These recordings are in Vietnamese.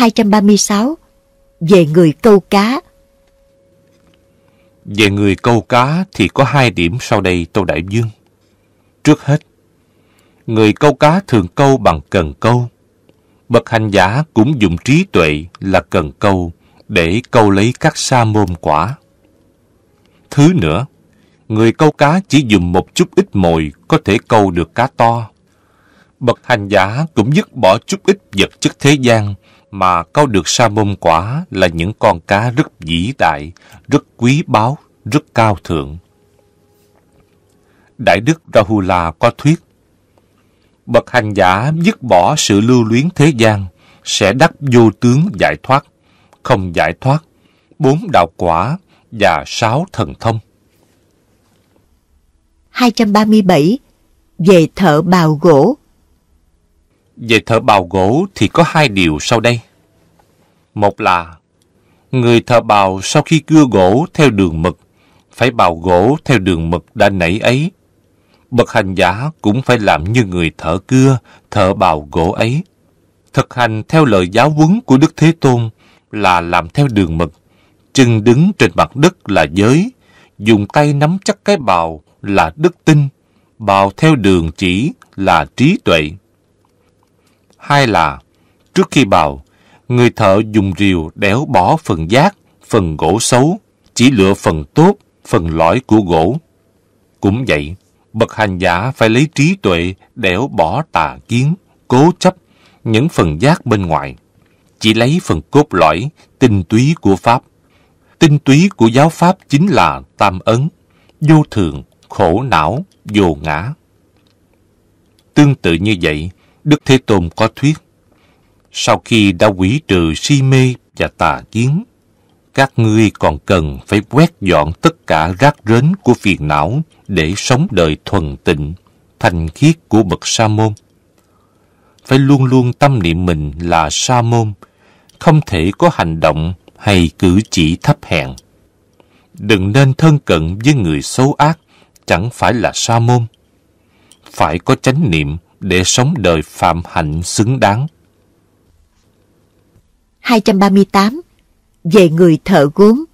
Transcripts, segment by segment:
236 Về người câu cá Về người câu cá thì có hai điểm sau đây Tô Đại Dương. Trước hết, người câu cá thường câu bằng cần câu. Bậc hành giả cũng dùng trí tuệ là cần câu để câu lấy các sa môn quả. Thứ nữa, người câu cá chỉ dùng một chút ít mồi có thể câu được cá to. Bậc hành giả cũng dứt bỏ chút ít vật chất thế gian mà câu được sa môn quả là những con cá rất vĩ đại, rất quý báu, rất cao thượng. Đại đức Rahula có thuyết, Bậc hành giả dứt bỏ sự lưu luyến thế gian, sẽ đắc vô tướng giải thoát, không giải thoát, bốn đạo quả và sáu thần thông. 237. Về thợ bào gỗ về thợ bào gỗ thì có hai điều sau đây. Một là, người thợ bào sau khi cưa gỗ theo đường mực, phải bào gỗ theo đường mực đã nảy ấy. Bậc hành giả cũng phải làm như người thợ cưa, thợ bào gỗ ấy. Thực hành theo lời giáo huấn của Đức Thế Tôn là làm theo đường mực, chân đứng trên mặt đất là giới, dùng tay nắm chắc cái bào là đức tin, bào theo đường chỉ là trí tuệ. Hai là, trước khi bào, người thợ dùng rìu đéo bỏ phần giác, phần gỗ xấu, chỉ lựa phần tốt, phần lõi của gỗ. Cũng vậy, bậc hành giả phải lấy trí tuệ đẻo bỏ tà kiến, cố chấp, những phần giác bên ngoài. Chỉ lấy phần cốt lõi, tinh túy của Pháp. Tinh túy của giáo Pháp chính là tam ấn, vô thường, khổ não, vô ngã. Tương tự như vậy, Đức Thế Tôn có thuyết, sau khi đã quỷ trừ si mê và tà kiến, các ngươi còn cần phải quét dọn tất cả rác rến của phiền não để sống đời thuần tịnh, thành khiết của bậc sa môn. Phải luôn luôn tâm niệm mình là sa môn, không thể có hành động hay cử chỉ thấp hèn. Đừng nên thân cận với người xấu ác, chẳng phải là sa môn. Phải có chánh niệm để sống đời phạm hạnh xứng đáng. 238. Về người thợ gốm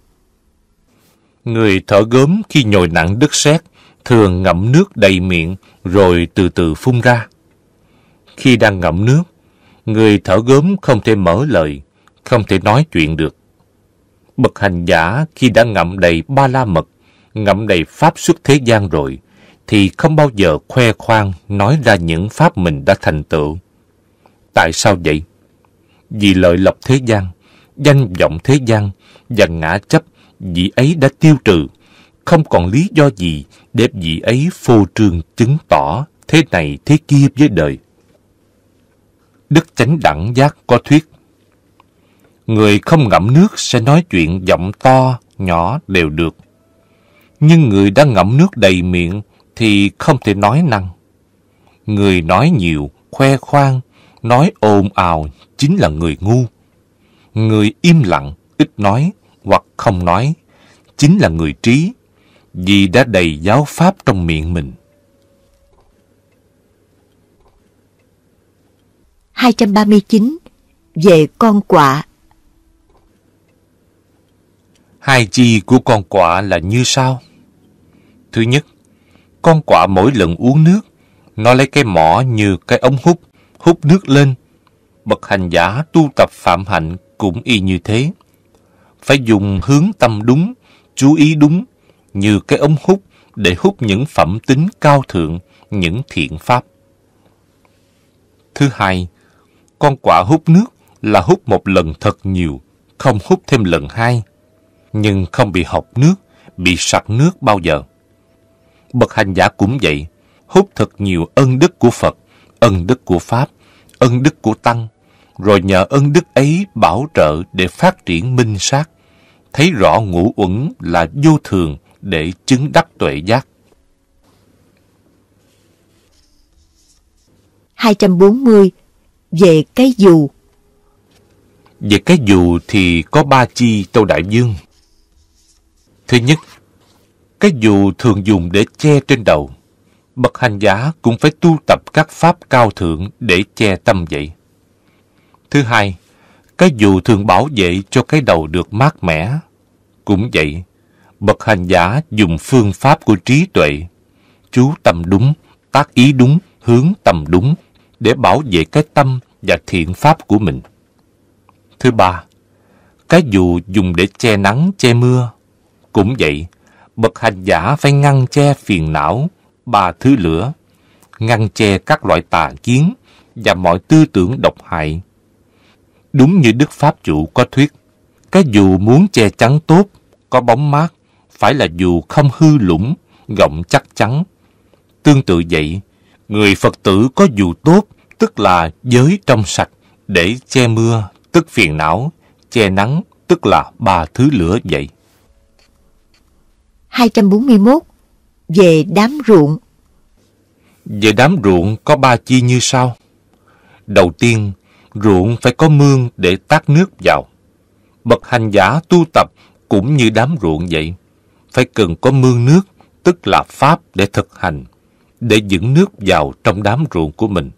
Người thợ gốm khi nhồi nặng đất sét thường ngậm nước đầy miệng rồi từ từ phun ra. Khi đang ngậm nước, người thở gớm không thể mở lời, không thể nói chuyện được. Bậc hành giả khi đã ngậm đầy ba la mật, ngậm đầy pháp xuất thế gian rồi, thì không bao giờ khoe khoang nói ra những pháp mình đã thành tựu. Tại sao vậy? Vì lợi lộc thế gian, danh vọng thế gian và ngã chấp vị ấy đã tiêu trừ. Không còn lý do gì để vị ấy phô trương chứng tỏ thế này thế kia với đời. Đức Chánh Đẳng Giác có thuyết Người không ngậm nước sẽ nói chuyện giọng to, nhỏ đều được. Nhưng người đã ngậm nước đầy miệng thì không thể nói năng. Người nói nhiều, khoe khoang, nói ồn ào chính là người ngu. Người im lặng, ít nói hoặc không nói chính là người trí vì đã đầy giáo pháp trong miệng mình. 239 về con quạ Hai chi của con quạ là như sau. Thứ nhất, con quạ mỗi lần uống nước, nó lấy cái mỏ như cái ống hút, hút nước lên. Bậc hành giả tu tập phạm hạnh cũng y như thế. Phải dùng hướng tâm đúng, chú ý đúng, như cái ống hút để hút những phẩm tính cao thượng, những thiện pháp. Thứ hai, con quả hút nước là hút một lần thật nhiều, không hút thêm lần hai, nhưng không bị học nước, bị sặc nước bao giờ bậc hành giả cũng vậy, hút thật nhiều ân đức của Phật, ân đức của Pháp, ân đức của Tăng, rồi nhờ ân đức ấy bảo trợ để phát triển minh sát, thấy rõ ngũ uẩn là vô thường để chứng đắc tuệ giác. 240 về cái dù về cái dù thì có ba chi châu đại dương thứ nhất cái dù thường dùng để che trên đầu. Bậc hành giả cũng phải tu tập các pháp cao thượng để che tâm vậy. Thứ hai, cái dù thường bảo vệ cho cái đầu được mát mẻ. Cũng vậy, bậc hành giả dùng phương pháp của trí tuệ, chú tâm đúng, tác ý đúng, hướng tâm đúng để bảo vệ cái tâm và thiện pháp của mình. Thứ ba, cái dù dùng để che nắng, che mưa. Cũng vậy, bậc hành giả phải ngăn che phiền não, ba thứ lửa, ngăn che các loại tà kiến và mọi tư tưởng độc hại. Đúng như Đức Pháp Chủ có thuyết, cái dù muốn che chắn tốt, có bóng mát, phải là dù không hư lũng, gọng chắc chắn. Tương tự vậy, người Phật tử có dù tốt, tức là giới trong sạch, để che mưa, tức phiền não, che nắng, tức là ba thứ lửa vậy. 241 Về đám ruộng Về đám ruộng có ba chi như sau. Đầu tiên, ruộng phải có mương để tát nước vào. Bậc hành giả tu tập cũng như đám ruộng vậy. Phải cần có mương nước, tức là pháp để thực hành, để dẫn nước vào trong đám ruộng của mình.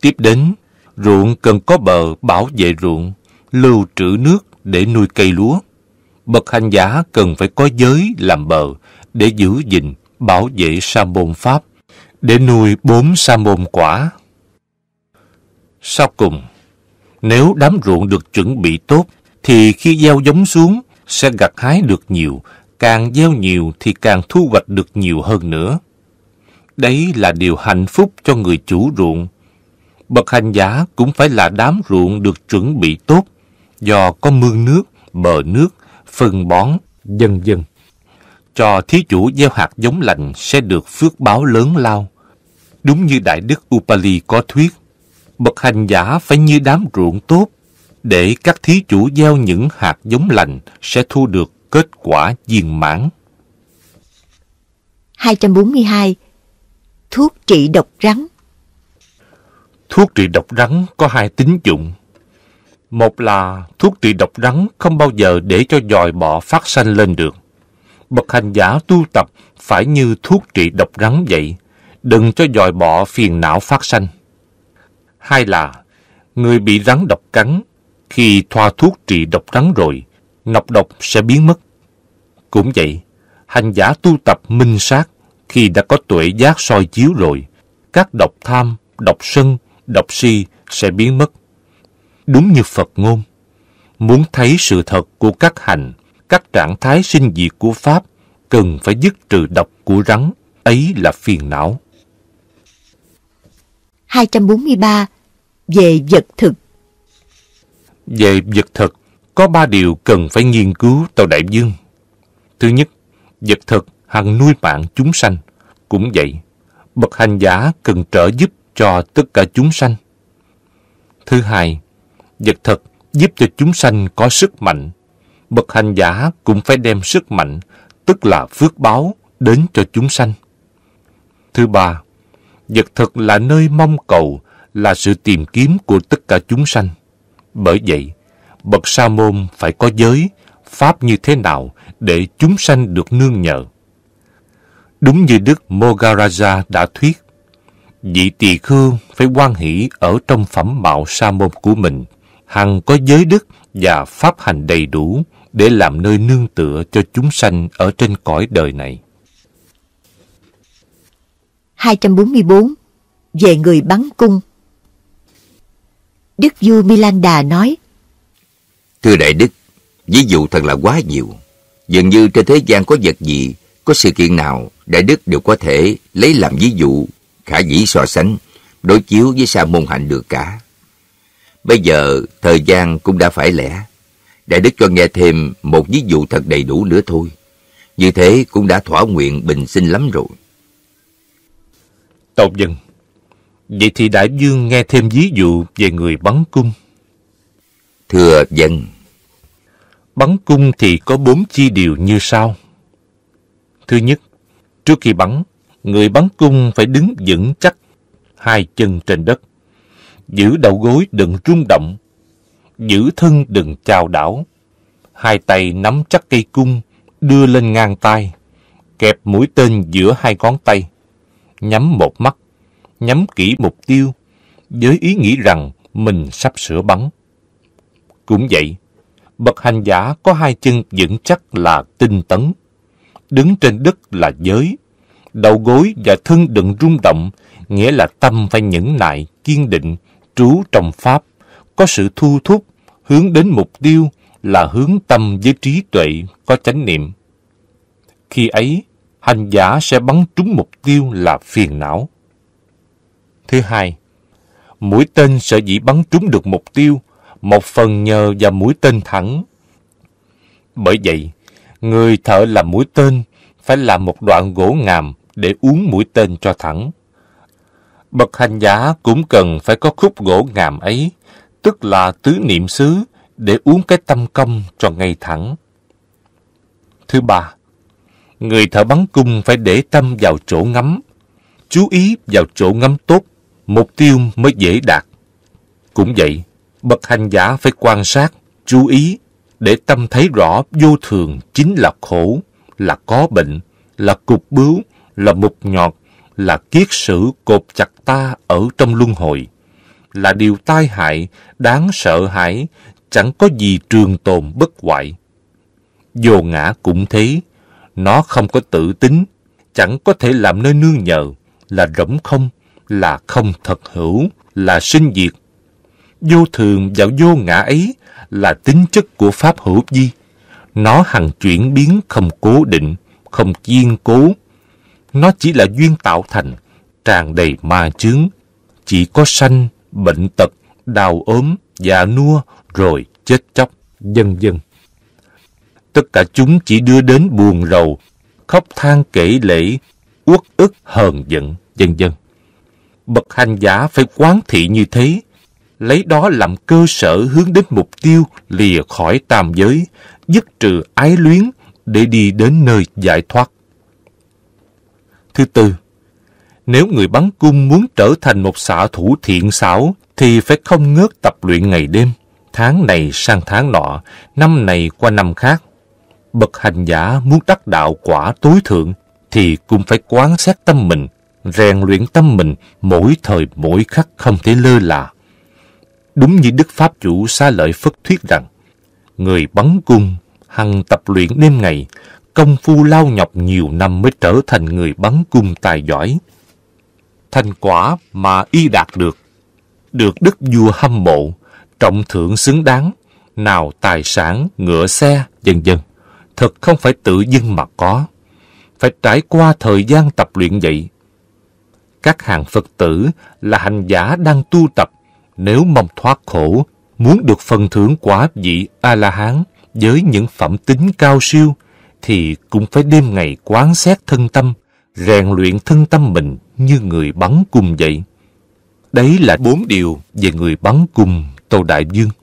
Tiếp đến, ruộng cần có bờ bảo vệ ruộng, lưu trữ nước để nuôi cây lúa bậc hành giả cần phải có giới làm bờ để giữ gìn, bảo vệ sa môn Pháp, để nuôi bốn sa môn quả. Sau cùng, nếu đám ruộng được chuẩn bị tốt, thì khi gieo giống xuống sẽ gặt hái được nhiều, càng gieo nhiều thì càng thu hoạch được nhiều hơn nữa. Đấy là điều hạnh phúc cho người chủ ruộng. Bậc hành giả cũng phải là đám ruộng được chuẩn bị tốt, do có mương nước, bờ nước phân bón, dân dân. Cho thí chủ gieo hạt giống lành sẽ được phước báo lớn lao. Đúng như Đại Đức Upali có thuyết, bậc hành giả phải như đám ruộng tốt, để các thí chủ gieo những hạt giống lành sẽ thu được kết quả viên mãn. 242. Thuốc trị độc rắn Thuốc trị độc rắn có hai tính dụng một là thuốc trị độc rắn không bao giờ để cho dòi bọ phát sanh lên được. Bậc hành giả tu tập phải như thuốc trị độc rắn vậy, đừng cho dòi bọ phiền não phát sanh. Hai là người bị rắn độc cắn khi thoa thuốc trị độc rắn rồi, nọc độc sẽ biến mất. Cũng vậy, hành giả tu tập minh sát khi đã có tuệ giác soi chiếu rồi, các độc tham, độc sân, độc si sẽ biến mất đúng như Phật ngôn. Muốn thấy sự thật của các hành, các trạng thái sinh diệt của Pháp, cần phải dứt trừ độc của rắn, ấy là phiền não. 243. Về vật thực Về vật thực, có ba điều cần phải nghiên cứu tàu đại dương. Thứ nhất, vật thực hằng nuôi mạng chúng sanh. Cũng vậy, bậc hành giả cần trợ giúp cho tất cả chúng sanh. Thứ hai, vật thật giúp cho chúng sanh có sức mạnh. Bậc hành giả cũng phải đem sức mạnh, tức là phước báo, đến cho chúng sanh. Thứ ba, vật thực là nơi mong cầu, là sự tìm kiếm của tất cả chúng sanh. Bởi vậy, bậc sa môn phải có giới, pháp như thế nào để chúng sanh được nương nhờ. Đúng như Đức Mogaraja đã thuyết, vị tỳ khương phải quan hỷ ở trong phẩm mạo sa môn của mình hằng có giới đức và pháp hành đầy đủ để làm nơi nương tựa cho chúng sanh ở trên cõi đời này. 244. Về người bắn cung Đức vua Đà nói Thưa Đại Đức, ví dụ thật là quá nhiều. Dường như trên thế gian có vật gì, có sự kiện nào, Đại Đức đều có thể lấy làm ví dụ, khả dĩ so sánh, đối chiếu với sa môn hạnh được cả. Bây giờ thời gian cũng đã phải lẻ Đại Đức cho nghe thêm một ví dụ thật đầy đủ nữa thôi. Như thế cũng đã thỏa nguyện bình sinh lắm rồi. Tộc dân Vậy thì Đại Dương nghe thêm ví dụ về người bắn cung. Thưa dân Bắn cung thì có bốn chi điều như sau. Thứ nhất, trước khi bắn, người bắn cung phải đứng vững chắc, hai chân trên đất, giữ đầu gối đừng rung động, giữ thân đừng chao đảo. Hai tay nắm chắc cây cung, đưa lên ngang tay, kẹp mũi tên giữa hai ngón tay, nhắm một mắt, nhắm kỹ mục tiêu, với ý nghĩ rằng mình sắp sửa bắn. Cũng vậy, bậc hành giả có hai chân vững chắc là tinh tấn, đứng trên đất là giới, đầu gối và thân đừng rung động, nghĩa là tâm phải nhẫn nại, kiên định, trú trong Pháp, có sự thu thúc, hướng đến mục tiêu là hướng tâm với trí tuệ có chánh niệm. Khi ấy, hành giả sẽ bắn trúng mục tiêu là phiền não. Thứ hai, mũi tên sở dĩ bắn trúng được mục tiêu, một phần nhờ vào mũi tên thẳng. Bởi vậy, người thợ làm mũi tên phải làm một đoạn gỗ ngàm để uống mũi tên cho thẳng. Bậc hành giả cũng cần phải có khúc gỗ ngàm ấy, tức là tứ niệm xứ, để uống cái tâm công cho ngay thẳng. Thứ ba, người thợ bắn cung phải để tâm vào chỗ ngắm, chú ý vào chỗ ngắm tốt, mục tiêu mới dễ đạt. Cũng vậy, bậc hành giả phải quan sát, chú ý, để tâm thấy rõ vô thường chính là khổ, là có bệnh, là cục bướu, là mục nhọt, là kiết sử cột chặt ta ở trong luân hồi, là điều tai hại, đáng sợ hãi, chẳng có gì trường tồn bất hoại. Vô ngã cũng thế, nó không có tự tính, chẳng có thể làm nơi nương nhờ, là rỗng không, là không thật hữu, là sinh diệt. Vô thường vào vô ngã ấy là tính chất của Pháp hữu vi. Nó hằng chuyển biến không cố định, không kiên cố, nó chỉ là duyên tạo thành, tràn đầy ma chướng. Chỉ có sanh, bệnh tật, đau ốm, già nua, rồi chết chóc, vân vân. Tất cả chúng chỉ đưa đến buồn rầu, khóc than kể lễ, uất ức hờn giận, vân vân. Bậc hành giả phải quán thị như thế, lấy đó làm cơ sở hướng đến mục tiêu lìa khỏi tam giới, dứt trừ ái luyến để đi đến nơi giải thoát. Thứ tư, nếu người bắn cung muốn trở thành một xạ thủ thiện xảo thì phải không ngớt tập luyện ngày đêm, tháng này sang tháng nọ, năm này qua năm khác. Bậc hành giả muốn đắc đạo quả tối thượng thì cũng phải quán sát tâm mình, rèn luyện tâm mình mỗi thời mỗi khắc không thể lơ là. Đúng như Đức Pháp Chủ Xá Lợi Phất thuyết rằng, người bắn cung hằng tập luyện đêm ngày, công phu lao nhọc nhiều năm mới trở thành người bắn cung tài giỏi. Thành quả mà y đạt được, được đức vua hâm mộ, trọng thưởng xứng đáng, nào tài sản, ngựa xe, vân vân, thật không phải tự dưng mà có. Phải trải qua thời gian tập luyện vậy. Các hàng Phật tử là hành giả đang tu tập, nếu mong thoát khổ, muốn được phần thưởng quả vị A-la-hán với những phẩm tính cao siêu, thì cũng phải đêm ngày quán xét thân tâm, rèn luyện thân tâm mình như người bắn cung vậy. Đấy là bốn điều về người bắn cung Tô Đại Dương.